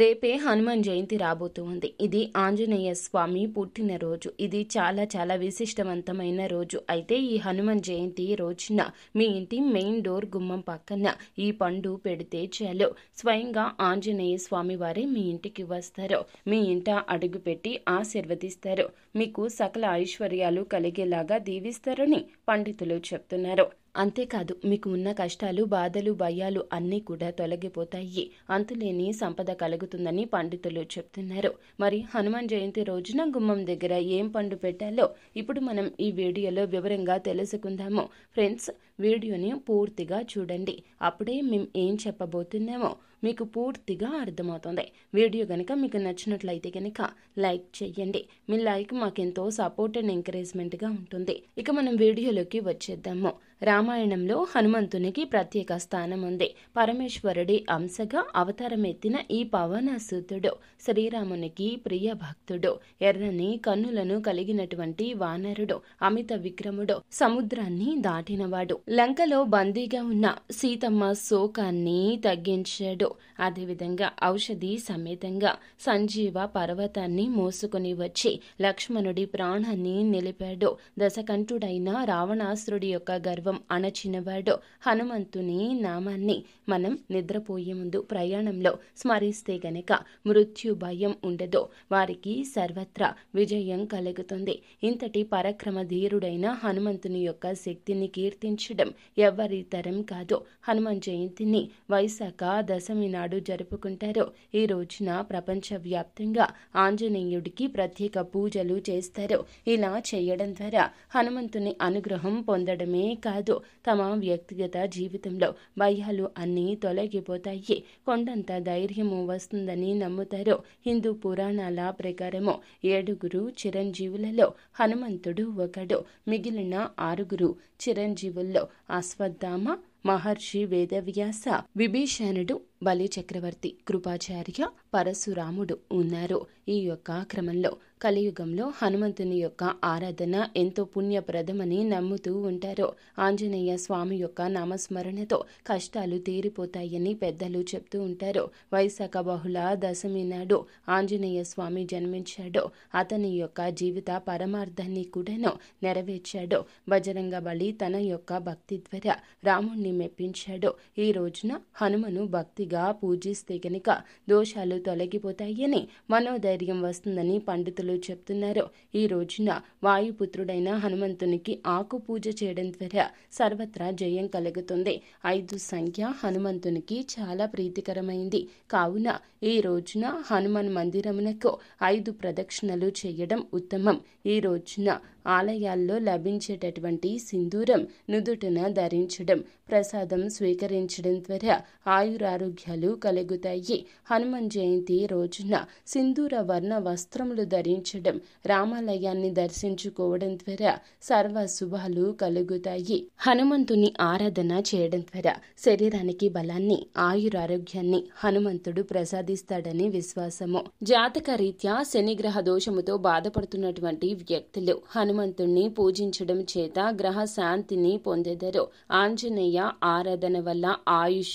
రేపే హనుమాన్ జయంతి రాబోతూ ఉంది ఇది ఆంజనేయ స్వామి పుట్టినరోజు ఇది చాలా చాలా విశిష్టవంతమైన రోజు అయితే ఈ హనుమాన్ జయంతి రోజున మీ ఇంటి మెయిన్ డోర్ గుమ్మం పక్కన ఈ పండు పెడితే చాలు స్వయంగా ఆంజనేయ స్వామి వారే మీ ఇంటికి వస్తారు మీ ఇంట అడుగుపెట్టి ఆశీర్వదిస్తారు మీకు సకల ఐశ్వర్యాలు కలిగేలాగా దీవిస్తారని పండితులు చెప్తున్నారు అంతేకాదు మీకు ఉన్న కష్టాలు బాధలు భయాలు అన్నీ కూడా తొలగిపోతాయి అంతులేని సంపద కలుగుతుందని పండితులు చెప్తున్నారు మరి హనుమాన్ జయంతి రోజున గుమ్మం దగ్గర ఏం పండు పెట్టాలో ఇప్పుడు మనం ఈ వీడియోలో వివరంగా తెలుసుకుందాము ఫ్రెండ్స్ వీడియోని పూర్తిగా చూడండి అప్పుడే మేము ఏం చెప్పబోతున్నామో మీకు పూర్తిగా అర్థమవుతుంది వీడియో కనుక మీకు నచ్చినట్లయితే కనుక లైక్ చేయండి మీ లైక్ మాకెంతో సపోర్ట్ అండ్ ఎంకరేజ్మెంట్గా ఉంటుంది ఇక మనం వీడియోలోకి వచ్చేద్దాము రామాయణంలో హనుమంతునికి ప్రత్యేక స్థానం ఉంది పరమేశ్వరుడి అంశగా అవతారం ఎత్తిన ఈ పవనసుతుడు శ్రీరామునికి ప్రియ భక్తుడు ఎర్రని కన్నులను కలిగినటువంటి వానరుడు అమిత విక్రముడు సముద్రాన్ని దాటినవాడు లంకలో బందీగా ఉన్న సీతమ్మ శోకాన్ని తగ్గించాడు అదేవిధంగా ఔషధి సమేతంగా సంజీవ పర్వతాన్ని మోసుకుని వచ్చి లక్ష్మణుడి ప్రాణాన్ని నిలిపాడు దశకంఠుడైన రావణాసురుడి యొక్క గర్వం అణచినవాడు హనుమంతుని నామాన్ని మనం నిద్రపోయే ముందు ప్రయాణంలో స్మరిస్తే గనక మృత్యు భయం ఉండదు వారికి సర్వత్రా విజయం కలుగుతుంది ఇంతటి పరక్రమ ధీరుడైన హనుమంతుని యొక్క శక్తిని కీర్తించడం ఎవరి తరం కాదు హనుమాన్ జయంతిని వైశాఖ దశమి పౌర్ణమి నాడు జరుపుకుంటారో ఈ రోజున ప్రపంచ వ్యాప్తంగా ఆంజనేయుడికి ప్రత్యేక పూజలు చేస్తారు ఇలా చేయడం ద్వారా హనుమంతుని అనుగ్రహం పొందడమే కాదు తమ వ్యక్తిగత జీవితంలో భయాలు అన్నీ తొలగిపోతాయి కొండంత ధైర్యము వస్తుందని నమ్ముతారు హిందూ పురాణాల ప్రకారము ఏడుగురు చిరంజీవులలో హనుమంతుడు ఒకడు మిగిలిన ఆరుగురు చిరంజీవుల్లో అశ్వత్థామ మహర్షి వేదవ్యాస విభీషణుడు బలి చక్రవర్తి కృపాచార్య పరశురాముడు ఉన్నారు ఈ యొక్క క్రమంలో కలియుగంలో హనుమంతుని యొక్క ఆరాధన ఎంతో పుణ్యప్రదమని నమ్ముతూ ఉంటారు ఆంజనేయ స్వామి యొక్క నామస్మరణతో కష్టాలు తీరిపోతాయని పెద్దలు చెప్తూ ఉంటారు వైశాఖ బహుళ దశమి నాడు ఆంజనేయ స్వామి జన్మించాడు అతని యొక్క జీవిత పరమార్థాన్ని కూడాను నెరవేర్చాడు బజరంగ బలి తన యొక్క భక్తి ద్వారా రాముణ్ణి మెప్పించాడు ఈ రోజున హనుమను భక్తిగా పూజిస్తే గనుక దోషాలు తొలగిపోతాయని మనోధైర్యం వస్తుందని పండితులు పండితులు చెప్తున్నారు ఈ రోజున వాయుపుత్రుడైన హనుమంతునికి ఆకు పూజ చేయడం ద్వారా సర్వత్రా జయం కలుగుతుంది ఐదు సంఖ్య హనుమంతునికి చాలా ప్రీతికరమైంది కావున ఈ రోజున హనుమాన్ మందిరమునకు ఐదు ప్రదక్షిణలు చేయడం ఉత్తమం ఈ రోజున ఆలయాల్లో లభించేటటువంటి సింధూరం నుదుటిన ధరించడం ప్రసాదం స్వీకరించడం ద్వారా ఆయురారోగ్యాలు కలుగుతాయి హనుమాన్ జయంతి రోజున సింధూర వర్ణ వస్త్రములు ధరించడం రామాలయాన్ని దర్శించుకోవడం ద్వారా సర్వ శుభాలు కలుగుతాయి హనుమంతుని ఆరాధన చేయడం ద్వారా శరీరానికి బలాన్ని ఆయురారోగ్యాన్ని హనుమంతుడు ప్రసాదిస్తాడని విశ్వాసము జాతక రీత్యా శనిగ్రహ దోషముతో బాధపడుతున్నటువంటి వ్యక్తులు హను హనుమంతుణ్ణి పూజించడం చేత గ్రహ శాంతిని పొందెదరు ఆంజనేయ ఆరాధన వల్ల ఆయుష్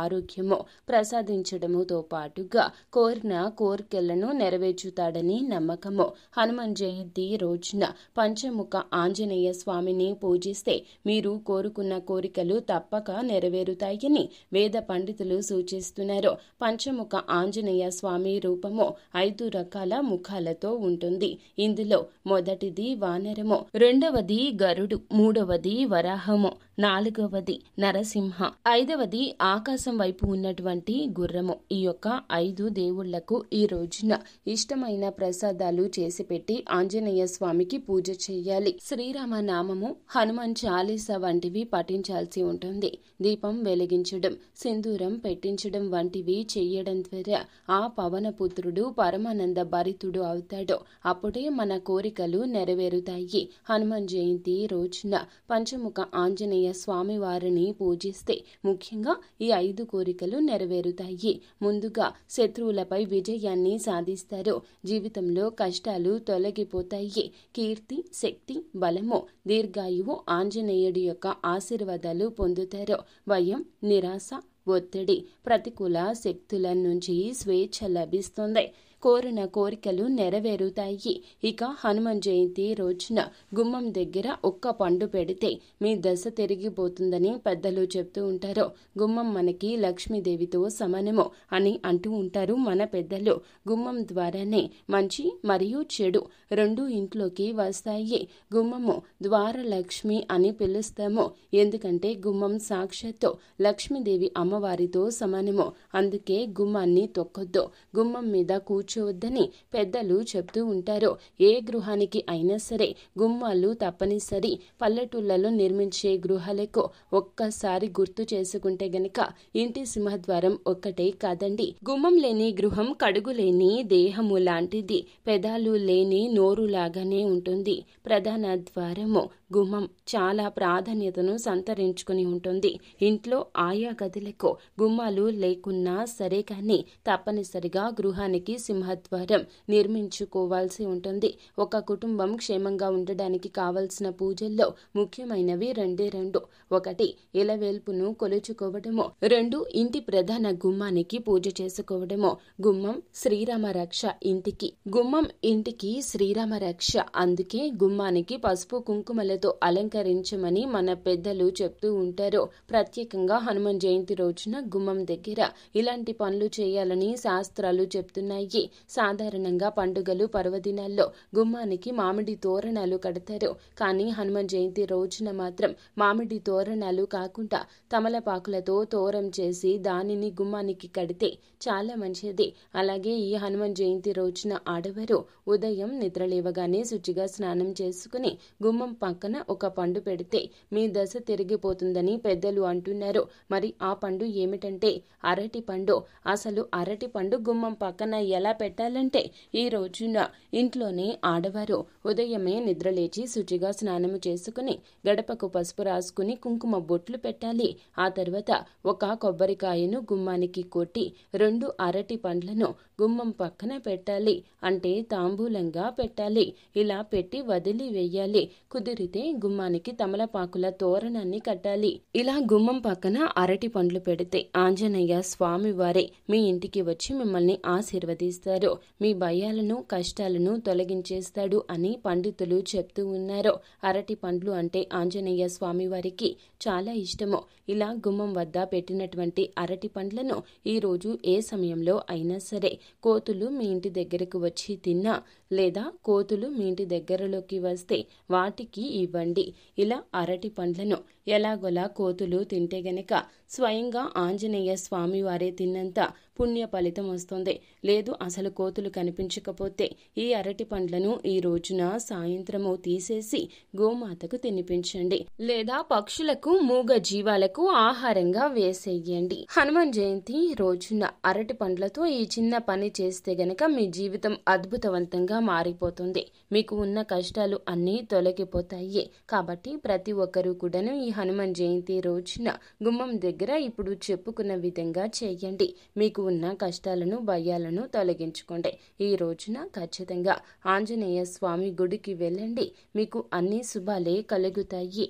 ఆరోగ్యము ప్రసాదించడముతో పాటుగా కోరిన కోరికలను నెరవేర్చుతాడని నమ్మకము హనుమాన్ జయంతి రోజున పంచముఖ ఆంజనేయ స్వామిని పూజిస్తే మీరు కోరుకున్న కోరికలు తప్పక నెరవేరుతాయని వేద పండితులు సూచిస్తున్నారు పంచముఖ ఆంజనేయ స్వామి రూపము ఐదు రకాల ముఖాలతో ఉంటుంది ఇందులో మొదటిది వానరము రెండవది గరుడు మూడవది వరాహము నాలుగవది నరసింహ ఐదవది ఆకాశం వైపు ఉన్నటువంటి గుర్రము ఈ యొక్క ఐదు దేవుళ్లకు ఈ రోజున ఇష్టమైన ప్రసాదాలు చేసి పెట్టి ఆంజనేయ స్వామికి పూజ చేయాలి శ్రీరామ నామము హనుమాన్ చాలీస వంటివి పఠించాల్సి ఉంటుంది దీపం వెలిగించడం సింధూరం పెట్టించడం వంటివి చేయడం ద్వారా ఆ పవనపుత్రుడు పరమానంద భరితుడు అవుతాడు అప్పుడే మన కోరికలు నెరవేరు జరుగుతాయి హనుమాన్ జయంతి రోజున పంచముఖ ఆంజనేయ స్వామి వారిని పూజిస్తే ముఖ్యంగా ఈ ఐదు కోరికలు నెరవేరుతాయి ముందుగా శత్రువులపై విజయాన్ని సాధిస్తారు జీవితంలో కష్టాలు తొలగిపోతాయి కీర్తి శక్తి బలము దీర్ఘాయువు ఆంజనేయుడి యొక్క ఆశీర్వాదాలు పొందుతారు భయం నిరాశ ఒత్తిడి ప్రతికూల శక్తుల నుంచి స్వేచ్ఛ లభిస్తుంది కోరిన కోరికలు నెరవేరుతాయి ఇక హనుమాన్ జయంతి రోజున గుమ్మం దగ్గర ఒక్క పండు పెడితే మీ దశ తిరిగిపోతుందని పెద్దలు చెప్తూ ఉంటారు గుమ్మం మనకి లక్ష్మీదేవితో సమానము అని అంటూ ఉంటారు మన పెద్దలు గుమ్మం ద్వారానే మంచి మరియు చెడు రెండు ఇంట్లోకి వస్తాయి గుమ్మము ద్వారలక్ష్మి అని పిలుస్తాము ఎందుకంటే గుమ్మం సాక్షాత్తు లక్ష్మీదేవి అమ్మవారితో సమానము అందుకే గుమ్మాన్ని తొక్కొద్దు గుమ్మం మీద కూర్చు కూర్చోవద్దని పెద్దలు చెప్తూ ఉంటారు ఏ గృహానికి అయినా సరే గుమ్మాలు తప్పనిసరి పల్లెటూళ్లలో నిర్మించే గృహాలకు ఒక్కసారి గుర్తు చేసుకుంటే గనక ఇంటి సింహద్వారం ఒక్కటే కాదండి గుమ్మం లేని గృహం కడుగు లేని దేహము లాంటిది పెదాలు లేని నోరు లాగానే ఉంటుంది ప్రధాన ద్వారము గుమ్మం చాలా ప్రాధాన్యతను సంతరించుకుని ఉంటుంది ఇంట్లో ఆయా గదులకు గుమ్మాలు లేకున్నా సరే కానీ తప్పనిసరిగా గృహానికి సింహద్వారం నిర్మించుకోవాల్సి ఉంటుంది ఒక కుటుంబం క్షేమంగా ఉండడానికి కావలసిన పూజల్లో ముఖ్యమైనవి రెండే రెండు ఒకటి ఇలవేల్పును కొలుచుకోవడము రెండు ఇంటి ప్రధాన గుమ్మానికి పూజ చేసుకోవడము గుమ్మం శ్రీరామ రక్ష ఇంటికి గుమ్మం ఇంటికి శ్రీరామ రక్ష అందుకే గుమ్మానికి పసుపు కుంకుమలతో పూలతో అలంకరించమని మన పెద్దలు చెప్తూ ఉంటారు ప్రత్యేకంగా హనుమాన్ జయంతి రోజున గుమ్మం దగ్గర ఇలాంటి పనులు చేయాలని శాస్త్రాలు చెప్తున్నాయి సాధారణంగా పండుగలు పర్వదినాల్లో గుమ్మానికి మామిడి తోరణాలు కడతారు కానీ హనుమాన్ జయంతి రోజున మాత్రం మామిడి తోరణాలు కాకుండా తమలపాకులతో తోరం చేసి దానిని గుమ్మానికి కడితే చాలా మంచిది అలాగే ఈ హనుమాన్ జయంతి రోజున ఆడవారు ఉదయం నిద్రలేవగానే శుచిగా స్నానం చేసుకుని గుమ్మం పక్క పక్కన ఒక పండు పెడితే మీ దశ తిరిగిపోతుందని పెద్దలు అంటున్నారు మరి ఆ పండు ఏమిటంటే అరటి పండు అసలు అరటి పండు గుమ్మం పక్కన ఎలా పెట్టాలంటే ఈ రోజున ఇంట్లోనే ఆడవారు ఉదయమే నిద్రలేచి శుచిగా స్నానము చేసుకుని గడపకు పసుపు రాసుకుని కుంకుమ బొట్లు పెట్టాలి ఆ తర్వాత ఒక కొబ్బరికాయను గుమ్మానికి కొట్టి రెండు అరటి పండ్లను గుమ్మం పక్కన పెట్టాలి అంటే తాంబూలంగా పెట్టాలి ఇలా పెట్టి వదిలి వేయాలి కుదిరితే అయితే గుమ్మానికి తమలపాకుల తోరణాన్ని కట్టాలి ఇలా గుమ్మం పక్కన అరటి పండ్లు పెడితే ఆంజనేయ స్వామి వారే మీ ఇంటికి వచ్చి మిమ్మల్ని ఆశీర్వదిస్తారు మీ భయాలను కష్టాలను తొలగించేస్తాడు అని పండితులు చెప్తూ ఉన్నారు అరటి పండ్లు అంటే ఆంజనేయ స్వామి వారికి చాలా ఇష్టము ఇలా గుమ్మం వద్ద పెట్టినటువంటి అరటి పండ్లను ఈరోజు ఏ సమయంలో అయినా సరే కోతులు మీ ఇంటి దగ్గరకు వచ్చి తిన్నా లేదా కోతులు మీ ఇంటి దగ్గరలోకి వస్తే వాటికి ఇవ్వండి ఇలా అరటి పండ్లను ఎలాగోలా కోతులు తింటే గనక స్వయంగా ఆంజనేయ స్వామివారే తిన్నంత పుణ్య ఫలితం వస్తుంది లేదు అసలు కోతులు కనిపించకపోతే ఈ అరటి పండ్లను ఈ రోజున సాయంత్రము తీసేసి గోమాతకు తినిపించండి లేదా పక్షులకు మూగ జీవాలకు ఆహారంగా వేసేయండి హనుమాన్ జయంతి రోజున అరటి పండ్లతో ఈ చిన్న పని చేస్తే గనక మీ జీవితం అద్భుతవంతంగా మారిపోతుంది మీకు ఉన్న కష్టాలు అన్నీ తొలగిపోతాయి కాబట్టి ప్రతి ఒక్కరూ కూడాను ఈ హనుమాన్ జయంతి రోజున గుమ్మం దగ్గర ఇప్పుడు చెప్పుకున్న విధంగా చేయండి మీకు ఉన్న కష్టాలను భయాలను తొలగించుకోండి ఈ రోజున ఖచ్చితంగా ఆంజనేయ స్వామి గుడికి వెళ్ళండి మీకు అన్ని శుభాలే కలుగుతాయి